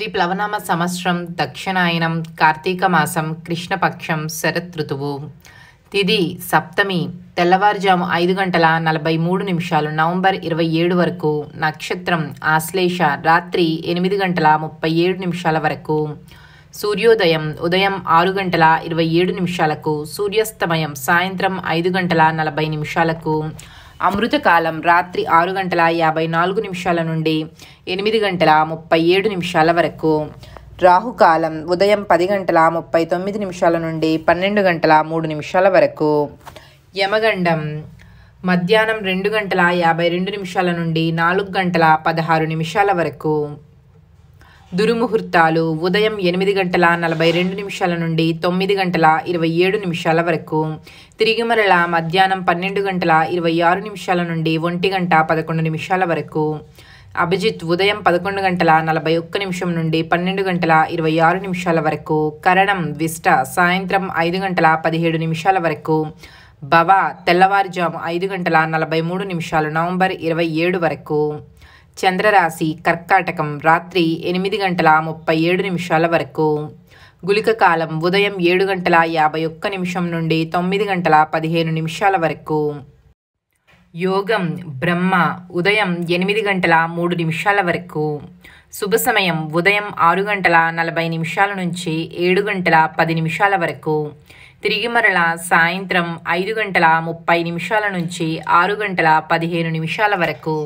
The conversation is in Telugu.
శ్రీ ప్లవనామ సంవత్సరం దక్షిణాయనం కార్తీక మాసం కృష్ణపక్షం శరత్ ఋతువు తిది సప్తమి తెల్లవారుజాము ఐదు గంటల నలభై మూడు నిమిషాలు నవంబర్ ఇరవై ఏడు వరకు నక్షత్రం ఆశ్లేష రాత్రి ఎనిమిది గంటల ముప్పై ఏడు నిమిషాల వరకు సూర్యోదయం ఉదయం ఆరు గంటల ఇరవై ఏడు నిమిషాలకు సూర్యాస్తమయం సాయంత్రం ఐదు గంటల నలభై నిమిషాలకు అమృతకాలం రాత్రి ఆరు గంటల యాభై నాలుగు నిమిషాల నుండి ఎనిమిది గంటల ముప్పై ఏడు నిమిషాల వరకు రాహుకాలం ఉదయం పది గంటల ముప్పై తొమ్మిది నిమిషాల నుండి పన్నెండు గంటల మూడు నిమిషాల వరకు యమగండం మధ్యాహ్నం రెండు గంటల యాభై రెండు నిమిషాల నుండి నాలుగు గంటల పదహారు నిమిషాల వరకు దురుముహూర్తాలు ఉదయం ఎనిమిది గంటల నలభై రెండు నిమిషాల నుండి తొమ్మిది గంటల ఇరవై ఏడు నిమిషాల వరకు తిరిగి మరల మధ్యాహ్నం పన్నెండు గంటల ఇరవై ఆరు నిమిషాల నుండి ఒంటి గంట పదకొండు నిమిషాల వరకు అభిజిత్ ఉదయం పదకొండు గంటల నలభై ఒక్క నిమిషం నుండి పన్నెండు గంటల ఇరవై ఆరు నిమిషాల వరకు కరణం విష్ట సాయంత్రం ఐదు గంటల పదిహేడు నిమిషాల వరకు భవ తెల్లవారుజాము ఐదు గంటల నలభై మూడు నిమిషాలు నవంబర్ ఇరవై ఏడు వరకు చంద్రరాశి కర్కాటకం రాత్రి ఎనిమిది గంటల ముప్పై ఏడు నిమిషాల వరకు గులిక కాలం ఉదయం ఏడు గంటల యాభై ఒక్క నిమిషం నుండి తొమ్మిది గంటల పదిహేను నిమిషాల వరకు యోగం బ్రహ్మ ఉదయం ఎనిమిది గంటల మూడు నిమిషాల వరకు శుభ సమయం ఉదయం ఆరు గంటల నలభై నిమిషాల నుంచి ఏడు గంటల పది నిమిషాల వరకు తిరిగి మరల సాయంత్రం ఐదు గంటల ముప్పై నిమిషాల నుంచి ఆరు గంటల పదిహేను నిమిషాల వరకు